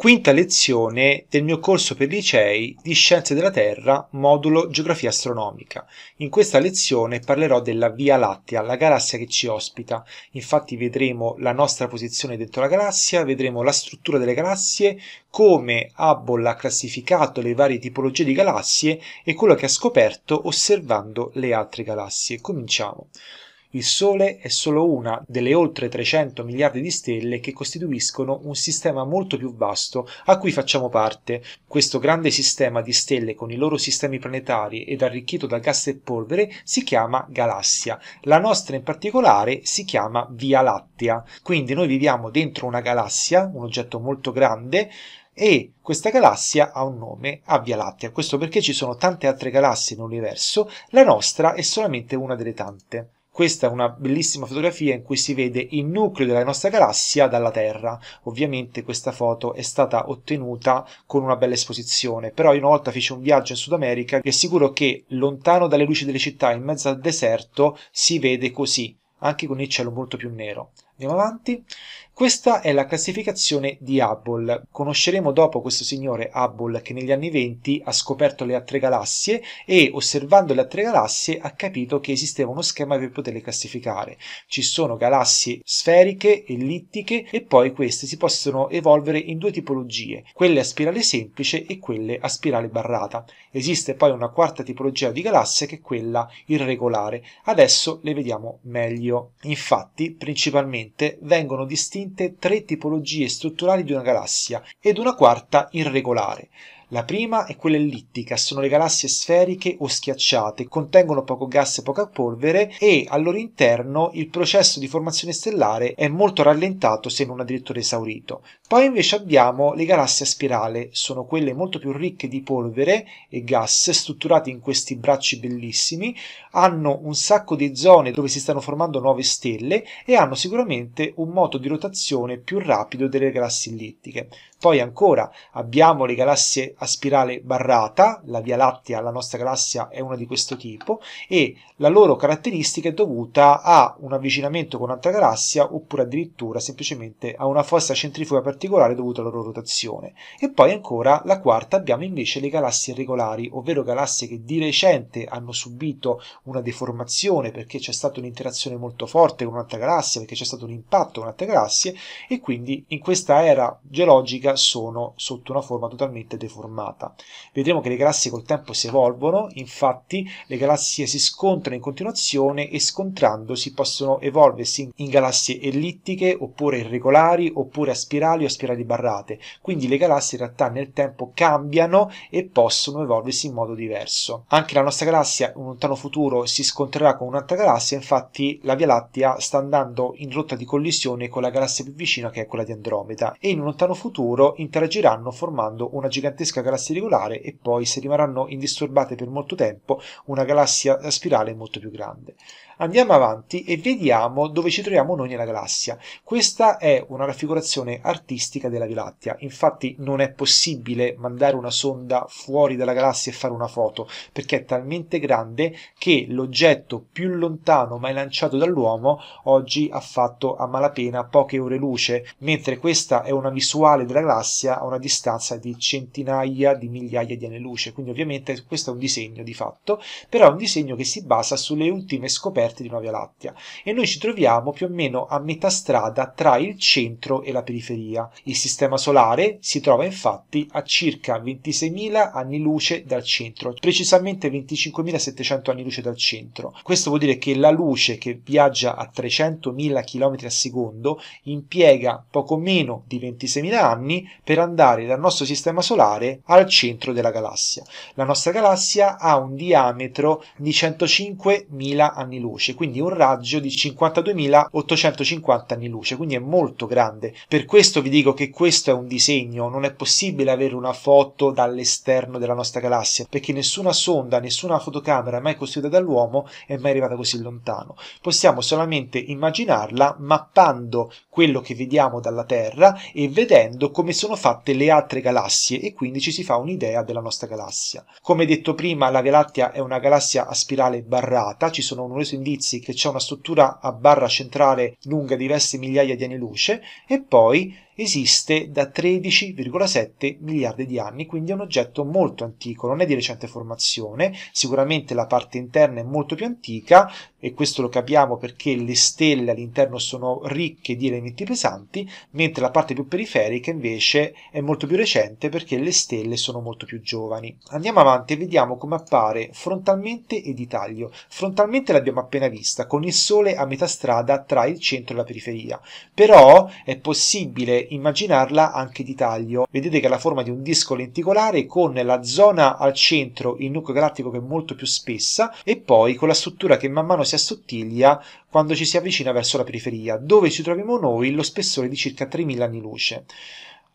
quinta lezione del mio corso per licei di Scienze della Terra, modulo Geografia Astronomica. In questa lezione parlerò della Via Lattea, la galassia che ci ospita. Infatti vedremo la nostra posizione dentro la galassia, vedremo la struttura delle galassie, come Hubble ha classificato le varie tipologie di galassie e quello che ha scoperto osservando le altre galassie. Cominciamo. Il Sole è solo una delle oltre 300 miliardi di stelle che costituiscono un sistema molto più vasto a cui facciamo parte. Questo grande sistema di stelle con i loro sistemi planetari ed arricchito da gas e polvere si chiama galassia. La nostra in particolare si chiama Via Lattea. Quindi noi viviamo dentro una galassia, un oggetto molto grande, e questa galassia ha un nome, a Via Lattea. Questo perché ci sono tante altre galassie nell'universo, la nostra è solamente una delle tante. Questa è una bellissima fotografia in cui si vede il nucleo della nostra galassia dalla Terra. Ovviamente questa foto è stata ottenuta con una bella esposizione, però io una volta feci un viaggio in Sud America e assicuro che lontano dalle luci delle città, in mezzo al deserto, si vede così, anche con il cielo molto più nero. Andiamo avanti. Questa è la classificazione di Hubble. Conosceremo dopo questo signore Hubble che negli anni 20 ha scoperto le altre galassie e osservando le altre galassie ha capito che esisteva uno schema per poterle classificare. Ci sono galassie sferiche, ellittiche e poi queste si possono evolvere in due tipologie, quelle a spirale semplice e quelle a spirale barrata. Esiste poi una quarta tipologia di galassie che è quella irregolare. Adesso le vediamo meglio. Infatti, principalmente vengono distinte tre tipologie strutturali di una galassia ed una quarta irregolare. La prima è quella ellittica, sono le galassie sferiche o schiacciate, contengono poco gas e poca polvere e al loro interno il processo di formazione stellare è molto rallentato se non addirittura esaurito. Poi invece abbiamo le galassie a spirale, sono quelle molto più ricche di polvere e gas, strutturate in questi bracci bellissimi, hanno un sacco di zone dove si stanno formando nuove stelle e hanno sicuramente un moto di rotazione più rapido delle galassie ellittiche. Poi ancora abbiamo le galassie a spirale barrata, la Via Lattea, la nostra galassia è una di questo tipo e la loro caratteristica è dovuta a un avvicinamento con un'altra galassia oppure addirittura semplicemente a una forza centrifuga particolare dovuta alla loro rotazione. E poi ancora la quarta abbiamo invece le galassie regolari, ovvero galassie che di recente hanno subito una deformazione perché c'è stata un'interazione molto forte con un'altra galassia, perché c'è stato un impatto con altre galassie e quindi in questa era geologica energetica sono sotto una forma totalmente deformata. Vedremo che le galassie col tempo si evolvono, infatti le galassie si scontrano in continuazione e scontrandosi possono evolversi in galassie ellittiche oppure irregolari oppure a spirali o a spirali barrate. Quindi le galassie in realtà nel tempo cambiano e possono evolversi in modo diverso. Anche la nostra galassia in un lontano futuro si scontrerà con un'altra galassia, infatti la Via Lattea sta andando in rotta di collisione con la galassia più vicina che è quella di Andromeda e in un lontano futuro loro interagiranno formando una gigantesca galassia regolare e poi, se rimarranno indisturbate per molto tempo, una galassia spirale molto più grande. Andiamo avanti e vediamo dove ci troviamo noi nella galassia. Questa è una raffigurazione artistica della Via Lattea, infatti non è possibile mandare una sonda fuori dalla galassia e fare una foto, perché è talmente grande che l'oggetto più lontano mai lanciato dall'uomo oggi ha fatto a malapena poche ore luce, mentre questa è una visuale della galassia a una distanza di centinaia di migliaia di anni luce, quindi ovviamente questo è un disegno di fatto, però è un disegno che si basa sulle ultime scoperte aperte di una Via Lattea e noi ci troviamo più o meno a metà strada tra il centro e la periferia. Il sistema solare si trova infatti a circa 26.000 anni luce dal centro, precisamente 25.700 anni luce dal centro. Questo vuol dire che la luce che viaggia a 300.000 km al secondo impiega poco meno di 26.000 anni per andare dal nostro sistema solare al centro della galassia. La nostra galassia ha un diametro di 105.000 anni luce luce, quindi un raggio di 52.850 anni luce, quindi è molto grande. Per questo vi dico che questo è un disegno, non è possibile avere una foto dall'esterno della nostra galassia, perché nessuna sonda, nessuna fotocamera mai costruita dall'uomo è mai arrivata così lontano. Possiamo solamente immaginarla mappando quello che vediamo dalla Terra e vedendo come sono fatte le altre galassie e quindi ci si fa un'idea della nostra galassia. Come detto prima, la Via Lattea è una galassia a spirale barrata, ci sono numerosi indizi che c'è una struttura a barra centrale lunga diverse migliaia di anni luce e poi esiste da 13,7 miliardi di anni, quindi è un oggetto molto antico, non è di recente formazione, sicuramente la parte interna è molto più antica, e questo lo capiamo perché le stelle all'interno sono ricche di elementi pesanti, mentre la parte più periferica invece è molto più recente perché le stelle sono molto più giovani. Andiamo avanti e vediamo come appare frontalmente e di taglio. Frontalmente l'abbiamo appena vista, con il Sole a metà strada tra il centro e la periferia, però è possibile immaginarla anche di taglio. Vedete che ha la forma di un disco lenticolare con la zona al centro, il nucleo galattico che è molto più spessa, e poi con la struttura che man mano si si assottiglia quando ci si avvicina verso la periferia, dove ci troviamo noi lo spessore di circa 3000 anni luce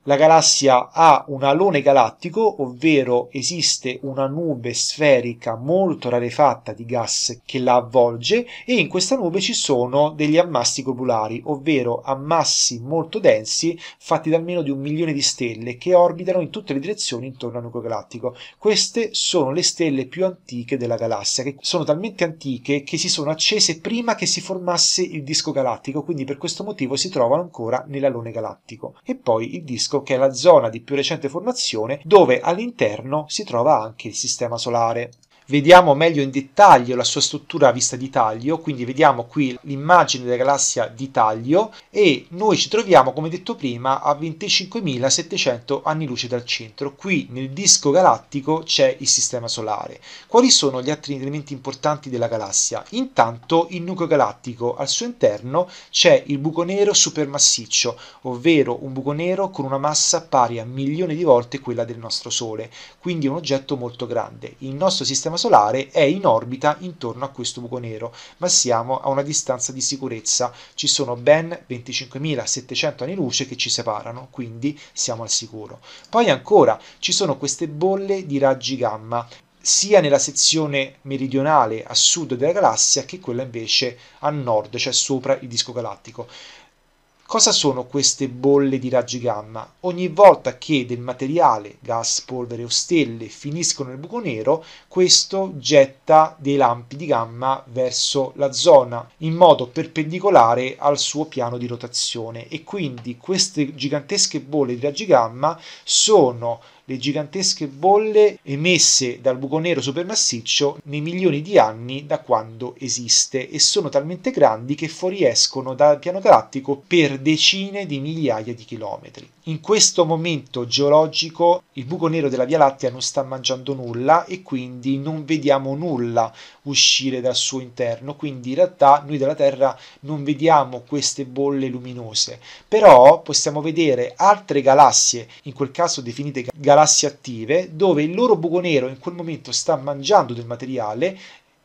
la galassia ha un alone galattico, ovvero esiste una nube sferica molto rarefatta di gas che la avvolge e in questa nube ci sono degli ammassi globulari, ovvero ammassi molto densi fatti da almeno di un milione di stelle che orbitano in tutte le direzioni intorno al nucleo galattico. Queste sono le stelle più antiche della galassia, che sono talmente antiche che si sono accese prima che si formasse il disco galattico, quindi per questo motivo si trovano ancora nell'alone galattico. E poi il disco Casco, che è la zona di più recente formazione, dove all'interno si trova anche il sistema solare vediamo meglio in dettaglio la sua struttura a vista di taglio, quindi vediamo qui l'immagine della galassia di taglio e noi ci troviamo, come detto prima, a 25.700 anni luce dal centro. Qui nel disco galattico c'è il sistema solare. Quali sono gli altri elementi importanti della galassia? Intanto il nucleo galattico, al suo interno c'è il buco nero supermassiccio, ovvero un buco nero con una massa pari a milioni di volte quella del nostro Sole, quindi un oggetto molto grande. Il nostro sistema sistema solare è in orbita intorno a questo buco nero, ma siamo a una distanza di sicurezza. Ci sono ben 25.700 anni luce che ci separano, quindi siamo al sicuro. Poi ancora ci sono queste bolle di raggi gamma sia nella sezione meridionale a sud della galassia che quella invece a nord, cioè sopra il disco galattico. Cosa sono queste bolle di raggi gamma? Ogni volta che del materiale, gas, polvere o stelle finiscono nel buco nero, questo getta dei lampi di gamma verso la zona in modo perpendicolare al suo piano di rotazione e quindi queste gigantesche bolle di raggi gamma sono le gigantesche bolle emesse dal buco nero supermassiccio nei milioni di anni da quando esiste e sono talmente grandi che fuoriescono dal piano galattico per decine di migliaia di chilometri in questo momento geologico il buco nero della Via Lattea non sta mangiando nulla e quindi non vediamo nulla uscire dal suo interno, quindi in realtà noi dalla Terra non vediamo queste bolle luminose, però possiamo vedere altre galassie, in quel caso definite galassie attive, dove il loro buco nero in quel momento sta mangiando del materiale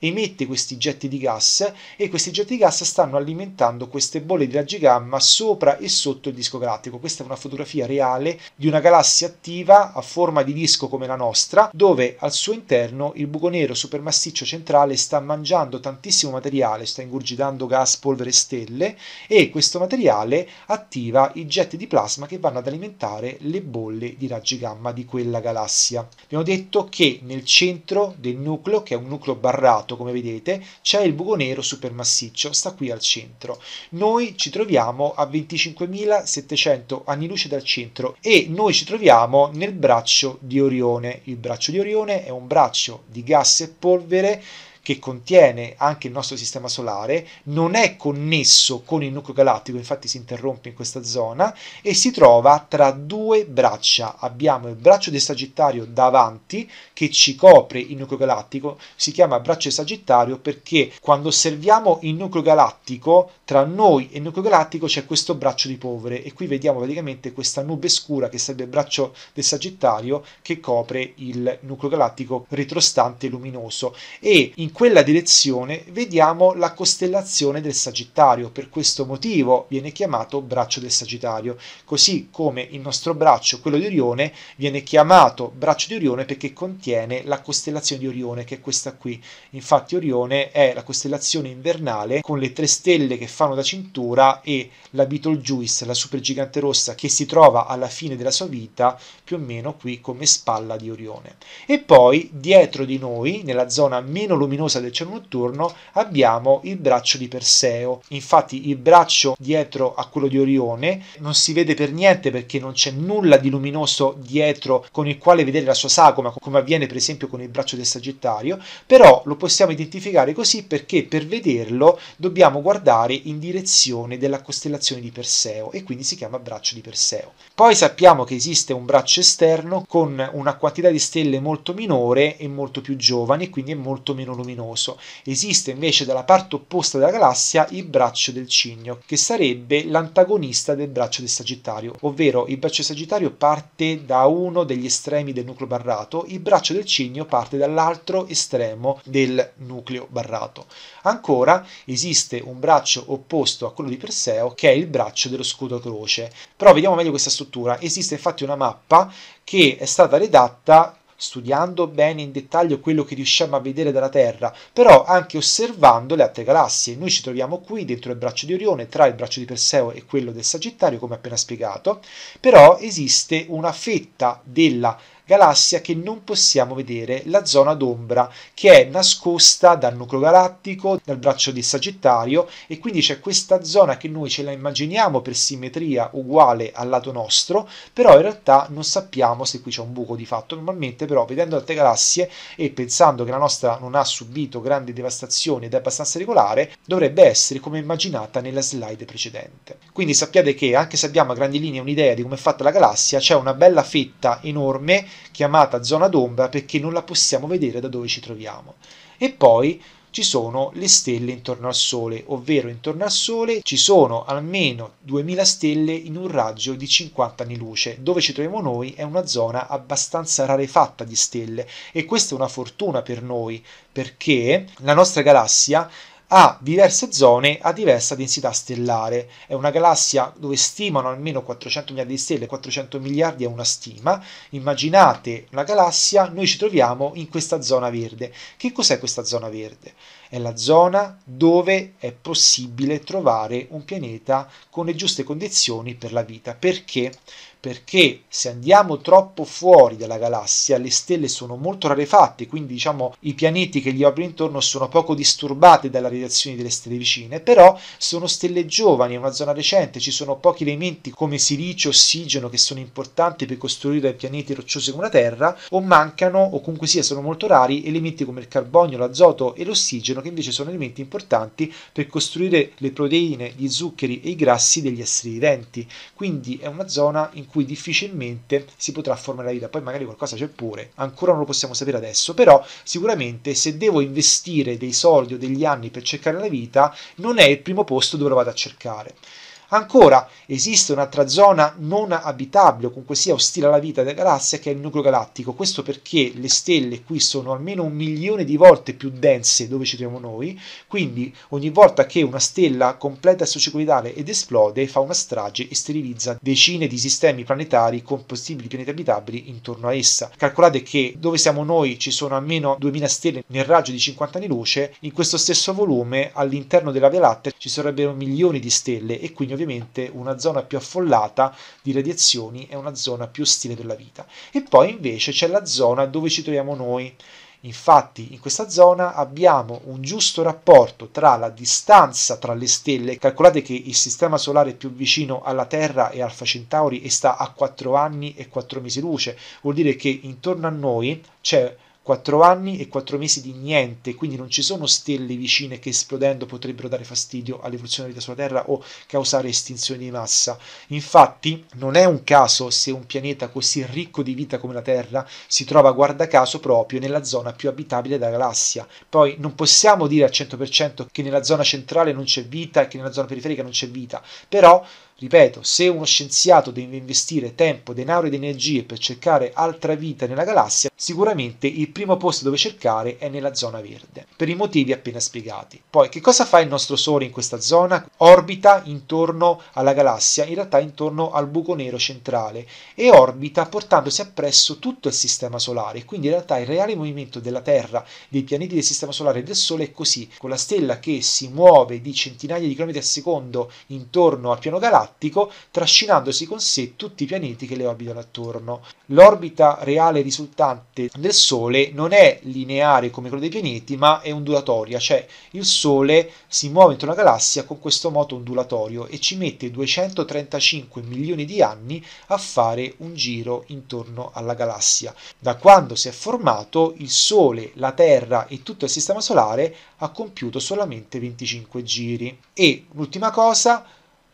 emette questi getti di gas e questi getti di gas stanno alimentando queste bolle di raggi gamma sopra e sotto il disco galattico. Questa è una fotografia reale di una galassia attiva a forma di disco come la nostra, dove al suo interno il buco nero supermassiccio centrale sta mangiando tantissimo materiale, sta ingurgitando gas, polvere e stelle e questo materiale attiva i getti di plasma che vanno ad alimentare le bolle di raggi gamma di quella galassia. Abbiamo detto che nel centro del nucleo, che è un nucleo barrato, alto esatto, come vedete c'è il buco nero supermassiccio, sta qui al centro. Noi ci troviamo a 25.700 anni luce dal centro e noi ci troviamo nel braccio di Orione. Il braccio di Orione è un braccio di gas e polvere che contiene anche il nostro sistema solare, non è connesso con il nucleo galattico, infatti si interrompe in questa zona, e si trova tra due braccia. Abbiamo il braccio del Sagittario davanti che ci copre il nucleo galattico, si chiama braccio del Sagittario perché quando osserviamo il nucleo galattico, tra noi e il nucleo galattico c'è questo braccio di polvere e qui vediamo praticamente questa nube scura che sarebbe il braccio del Sagittario che copre il nucleo galattico retrostante luminoso e in quella direzione vediamo la costellazione del Sagittario, per questo motivo viene chiamato braccio del Sagittario, così come il nostro braccio, quello di Orione, viene chiamato braccio di Orione perché contiene la costellazione di Orione, che è questa qui. Infatti Orione è la costellazione invernale con le tre stelle che fanno da cintura e la Betelgeuse, la supergigante rossa, che si trova alla fine della sua vita, più o meno qui come spalla di Orione. E poi dietro di noi, nella zona meno luminosa, luminosa del cielo notturno abbiamo il braccio di Perseo. Infatti il braccio dietro a quello di Orione non si vede per niente perché non c'è nulla di luminoso dietro con il quale vedere la sua sagoma, come avviene per esempio con il braccio del Sagittario, però lo possiamo identificare così perché per vederlo dobbiamo guardare in direzione della costellazione di Perseo e quindi si chiama braccio di Perseo. Poi sappiamo che esiste un braccio esterno con una quantità di stelle molto minore e molto più giovani, quindi è molto meno luminoso luminoso. Esiste invece dalla parte opposta della galassia il braccio del Cigno, che sarebbe l'antagonista del braccio del Sagittario, ovvero il braccio del Sagittario parte da uno degli estremi del nucleo barrato, il braccio del Cigno parte dall'altro estremo del nucleo barrato. Ancora esiste un braccio opposto a quello di Perseo che è il braccio dello scudo croce. Però vediamo meglio questa struttura. Esiste infatti una mappa che è stata redatta studiando bene in dettaglio quello che riusciamo a vedere dalla Terra, però anche osservando le altre galassie. Noi ci troviamo qui dentro il braccio di Orione, tra il braccio di Perseo e quello del Sagittario, come appena spiegato, però esiste una fetta della galassia che non possiamo vedere, la zona d'ombra, che è nascosta dal nucleo galattico, dal braccio di Sagittario, e quindi c'è questa zona che noi ce la immaginiamo per simmetria uguale al lato nostro, però in realtà non sappiamo se qui c'è un buco di fatto. Normalmente però vedendo altre galassie e pensando che la nostra non ha subito grandi devastazioni ed è abbastanza regolare, dovrebbe essere come immaginata nella slide precedente. Quindi sappiate che anche se abbiamo a grandi linee un'idea di come è fatta la galassia, c'è una bella fetta enorme chiamata zona d'ombra perché non la possiamo vedere da dove ci troviamo. E poi ci sono le stelle intorno al Sole, ovvero intorno al Sole ci sono almeno 2000 stelle in un raggio di 50 anni luce. Dove ci troviamo noi è una zona abbastanza rarefatta di stelle e questa è una fortuna per noi perché la nostra galassia ha diverse zone a diversa densità stellare. È una galassia dove stimano almeno 400 miliardi di stelle, 400 miliardi è una stima. Immaginate una galassia, noi ci troviamo in questa zona verde. Che cos'è questa zona verde? è la zona dove è possibile trovare un pianeta con le giuste condizioni per la vita. Perché? Perché se andiamo troppo fuori dalla galassia, le stelle sono molto rarefatte, quindi diciamo i pianeti che gli orbitano intorno sono poco disturbati dalla radiazione delle stelle vicine, però sono stelle giovani, è una zona recente, ci sono pochi elementi come silicio, ossigeno che sono importanti per costruire pianeti rocciosi come la Terra, o mancano, o comunque sia sono molto rari, elementi come il carbonio, l'azoto e l'ossigeno ossigeno che invece sono elementi importanti per costruire le proteine, gli zuccheri e i grassi degli esseri viventi. Quindi è una zona in cui difficilmente si potrà formare la vita, poi magari qualcosa c'è pure, ancora non lo possiamo sapere adesso, però sicuramente se devo investire dei soldi o degli anni per cercare la vita, non è il primo posto dove lo vado a cercare. Ancora, esiste un'altra zona non abitabile o comunque sia ostile alla vita della galassia che è il nucleo galattico. Questo perché le stelle qui sono almeno un milione di volte più dense dove ci troviamo noi, quindi ogni volta che una stella completa il suo ciclo vitale ed esplode fa una strage e sterilizza decine di sistemi planetari con possibili pianeti abitabili intorno a essa. Calcolate che dove siamo noi ci sono almeno 2000 stelle nel raggio di 50 anni luce, in questo stesso volume all'interno della Via Lattea ci sarebbero milioni di stelle e quindi ovviamente una zona più affollata di radiazioni è una zona più ostile della vita. E poi invece c'è la zona dove ci troviamo noi. Infatti in questa zona abbiamo un giusto rapporto tra la distanza tra le stelle, calcolate che il sistema solare più vicino alla Terra è Alfa Centauri e sta a 4 anni e 4 mesi luce, vuol dire che intorno a noi c'è 4 anni e 4 mesi di niente, quindi non ci sono stelle vicine che esplodendo potrebbero dare fastidio all'evoluzione della vita sulla Terra o causare estinzioni di massa. Infatti, non è un caso se un pianeta così ricco di vita come la Terra si trova, guarda caso, proprio nella zona più abitabile della galassia. Poi non possiamo dire al 100% che nella zona centrale non c'è vita e che nella zona periferica non c'è vita, però Ripeto, se uno scienziato deve investire tempo, denaro ed energie per cercare altra vita nella galassia, sicuramente il primo posto dove cercare è nella zona verde, per i motivi appena spiegati. Poi, che cosa fa il nostro Sole in questa zona? Orbita intorno alla galassia, in realtà intorno al buco nero centrale, e orbita portandosi appresso tutto il sistema solare. Quindi, in realtà, il reale movimento della Terra, dei pianeti del sistema solare e del Sole è così, con la stella che si muove di centinaia di chilometri al secondo intorno al piano galassico, galattico, trascinandosi con sé tutti i pianeti che le orbitano attorno. L'orbita reale risultante del Sole non è lineare come quella dei pianeti, ma è ondulatoria, cioè il Sole si muove intorno alla galassia con questo moto ondulatorio e ci mette 235 milioni di anni a fare un giro intorno alla galassia. Da quando si è formato, il Sole, la Terra e tutto il Sistema Solare ha compiuto solamente 25 giri. E l'ultima cosa,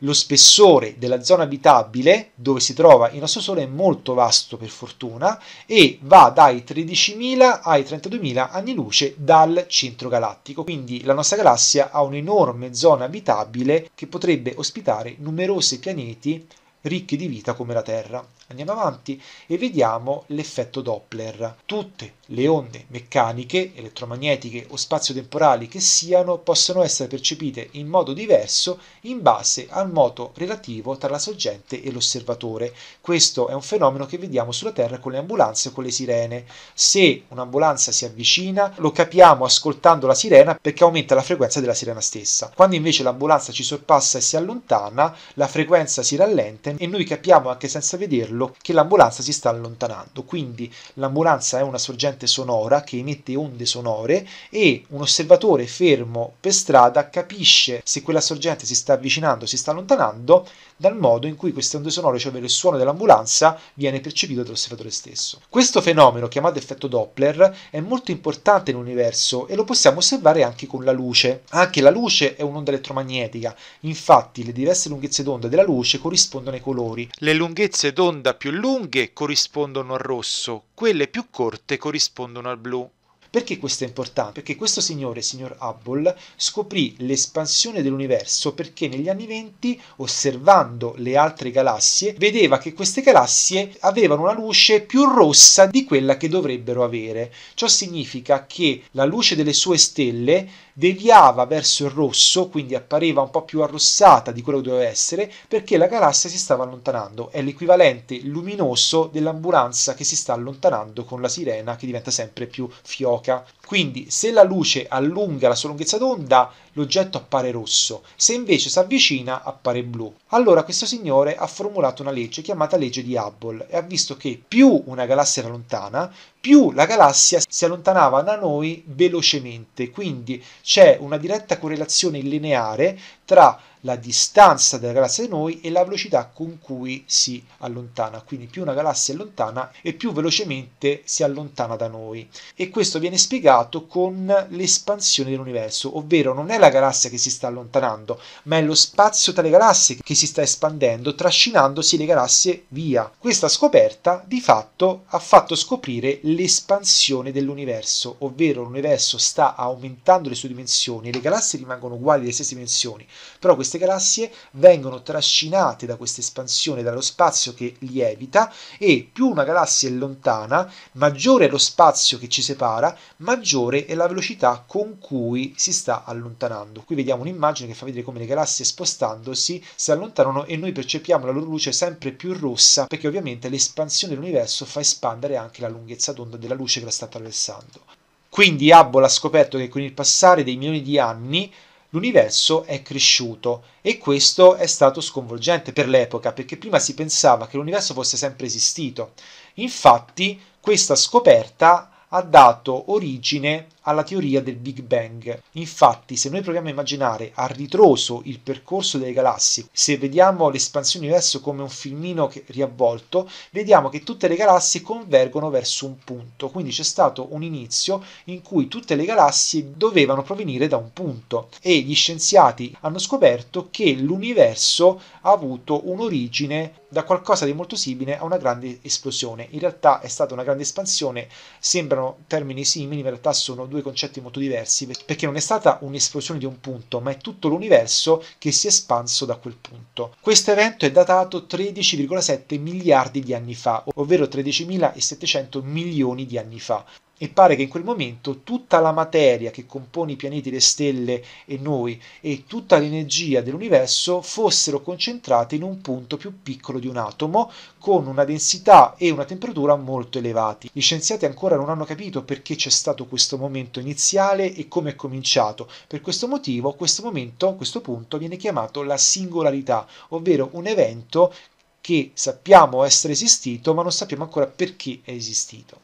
lo spessore della zona abitabile dove si trova il nostro Sole è molto vasto per fortuna e va dai 13.000 ai 32.000 anni luce dal centro galattico, quindi la nostra galassia ha un'enorme zona abitabile che potrebbe ospitare numerosi pianeti ricchi di vita come la Terra. Andiamo avanti e vediamo l'effetto Doppler. Tutte le onde meccaniche, elettromagnetiche o spazio-temporali che siano possono essere percepite in modo diverso in base al moto relativo tra la sorgente e l'osservatore. Questo è un fenomeno che vediamo sulla Terra con le ambulanze o con le sirene. Se un'ambulanza si avvicina, lo capiamo ascoltando la sirena perché aumenta la frequenza della sirena stessa. Quando invece l'ambulanza ci sorpassa e si allontana, la frequenza si rallenta e noi capiamo anche senza vederlo che l'ambulanza si sta allontanando. Quindi l'ambulanza è una sorgente corrente sonora che emette onde sonore e un osservatore fermo per strada capisce se quella sorgente si sta avvicinando o si sta allontanando dal modo in cui queste onde sonore, cioè il suono dell'ambulanza, viene percepito dall'osservatore stesso. Questo fenomeno, chiamato effetto Doppler, è molto importante nell'universo e lo possiamo osservare anche con la luce. Anche la luce è un'onda elettromagnetica, infatti le diverse lunghezze d'onda della luce corrispondono ai colori. Le lunghezze d'onda più lunghe corrispondono al rosso, quelle più corte corrispondono rispondono al blu. Perché questo è importante? Perché questo signore, signor Hubble, scoprì l'espansione dell'universo perché negli anni 20, osservando le altre galassie, vedeva che queste galassie avevano una luce più rossa di quella che dovrebbero avere. Ciò significa che la luce delle sue stelle deviava verso il rosso, quindi appariva un po' più arrossata di quello che doveva essere, perché la galassia si stava allontanando. È l'equivalente luminoso dell'ambulanza che si sta allontanando con la sirena che diventa sempre più fioca. Quindi se la luce allunga la sua lunghezza d'onda, l'oggetto appare rosso, se invece si avvicina appare blu. Allora questo signore ha formulato una legge chiamata legge di Hubble e ha visto che più una galassia era lontana, più la galassia si allontanava da noi velocemente, quindi c'è una diretta correlazione lineare tra la distanza della galassia da noi e la velocità con cui si allontana. Quindi più una galassia è lontana e più velocemente si allontana da noi. E questo viene spiegato con l'espansione dell'universo, ovvero non è la galassia che si sta allontanando, ma è lo spazio tra le galassie che si sta espandendo, trascinandosi le galassie via. Questa scoperta di fatto ha fatto scoprire l'espansione dell'universo, ovvero l'universo sta aumentando le sue dimensioni, le galassie rimangono uguali alle stesse dimensioni, però queste queste galassie vengono trascinate da questa espansione, dallo spazio che lievita e più una galassia è lontana, maggiore è lo spazio che ci separa, maggiore è la velocità con cui si sta allontanando. Qui vediamo un'immagine che fa vedere come le galassie spostandosi si allontanano e noi percepiamo la loro luce sempre più rossa perché ovviamente l'espansione dell'universo fa espandere anche la lunghezza d'onda della luce che la sta attraversando. Quindi Hubble ha scoperto che con il passare dei milioni di anni l'universo è cresciuto e questo è stato sconvolgente per l'epoca perché prima si pensava che l'universo fosse sempre esistito. Infatti questa scoperta ha dato origine alla teoria del Big Bang. Infatti, se noi proviamo a immaginare a ritroso il percorso delle galassie, se vediamo l'espansione universo come un filmino riavvolto, vediamo che tutte le galassie convergono verso un punto. Quindi c'è stato un inizio in cui tutte le galassie dovevano provenire da un punto e gli scienziati hanno scoperto che l'universo ha avuto un'origine da qualcosa di molto simile a una grande esplosione. In realtà è stata una grande espansione, sembrano termini simili, in realtà sono due due concetti molto diversi, perché non è stata un'esplosione di un punto, ma è tutto l'universo che si è espanso da quel punto. Questo evento è datato 13,7 miliardi di anni fa, ovvero 13.700 milioni di anni fa. E pare che in quel momento tutta la materia che compone i pianeti, le stelle e noi e tutta l'energia dell'universo fossero concentrate in un punto più piccolo di un atomo con una densità e una temperatura molto elevati. Gli scienziati ancora non hanno capito perché c'è stato questo momento iniziale e come è cominciato. Per questo motivo questo momento, questo punto viene chiamato la singolarità, ovvero un evento che sappiamo essere esistito ma non sappiamo ancora perché è esistito.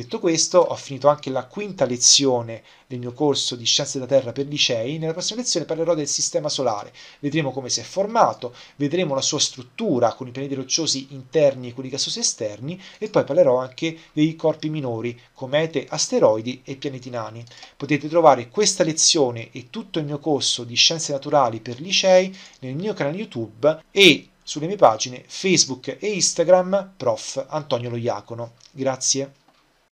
Detto questo, ho finito anche la quinta lezione del mio corso di Scienze della Terra per licei. Nella prossima lezione parlerò del Sistema Solare. Vedremo come si è formato, vedremo la sua struttura con i pianeti rocciosi interni e quelli gassosi esterni e poi parlerò anche dei corpi minori, comete, asteroidi e pianeti nani. Potete trovare questa lezione e tutto il mio corso di Scienze Naturali per licei nel mio canale YouTube e sulle mie pagine Facebook e Instagram prof. Antonio Lo Iacono. Grazie.